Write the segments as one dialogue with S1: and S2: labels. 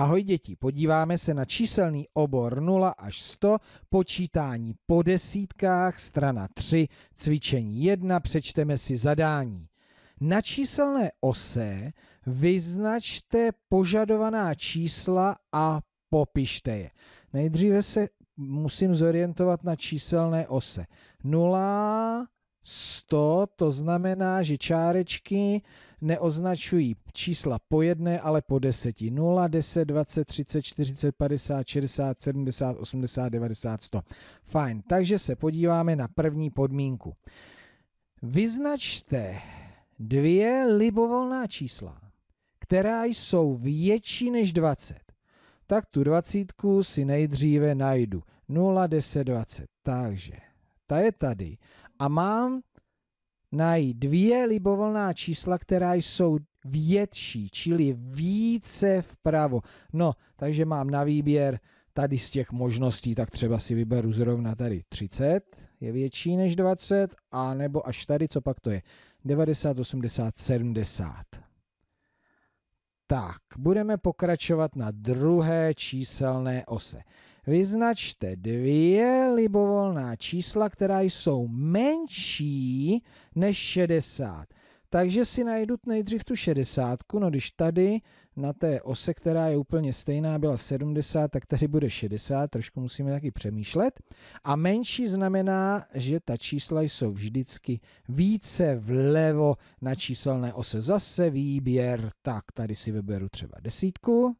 S1: Ahoj děti, podíváme se na číselný obor 0 až 100, počítání po desítkách, strana 3, cvičení 1, přečteme si zadání. Na číselné ose vyznačte požadovaná čísla a popište je. Nejdříve se musím zorientovat na číselné ose. 0, 100, to znamená, že čárečky neoznačují čísla po jedné, ale po deseti. 0, 10, 20, 30, 40, 50, 60, 70, 80, 90, 100. Fajn, takže se podíváme na první podmínku. Vyznačte dvě libovolná čísla, která jsou větší než 20. Tak tu dvacítku si nejdříve najdu. 0, 10, 20. Takže ta je tady a mám najít dvě libovolná čísla, která jsou větší, čili více vpravo. No, takže mám na výběr tady z těch možností, tak třeba si vyberu zrovna tady 30, je větší než 20, a nebo až tady, co pak to je? 90, 80, 70. Tak, budeme pokračovat na druhé číselné ose. Vyznačte dvě libovolná čísla, která jsou menší než 60. Takže si najdu nejdřív tu 60, no když tady na té ose, která je úplně stejná, byla 70, tak tady bude 60, trošku musíme taky přemýšlet. A menší znamená, že ta čísla jsou vždycky více vlevo na číselné ose. Zase výběr, tak tady si vyberu třeba desítku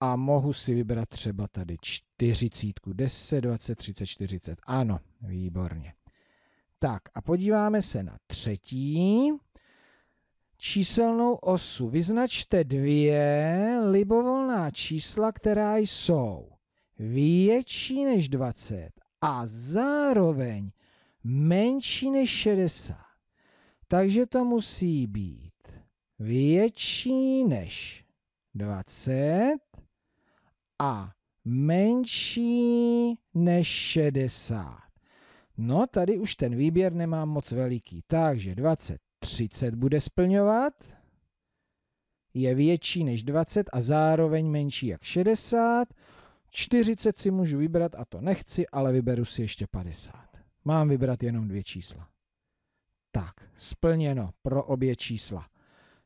S1: a mohu si vybrat třeba tady 40, 10, 20, 30, 40. Ano, výborně. Tak a podíváme se na třetí číselnou osu. Vyznačte dvě libovolná čísla, která jsou větší než 20 a zároveň menší než 60. Takže to musí být větší než 20 a menší než 60. No, tady už ten výběr nemám moc veliký, takže 20, 30 bude splňovat, je větší než 20 a zároveň menší jak 60, 40 si můžu vybrat a to nechci, ale vyberu si ještě 50. Mám vybrat jenom dvě čísla. Tak, splněno pro obě čísla.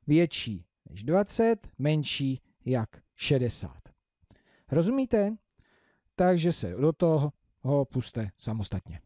S1: Větší než 20, menší jak 60. Rozumíte? Takže se do toho puste samostatně.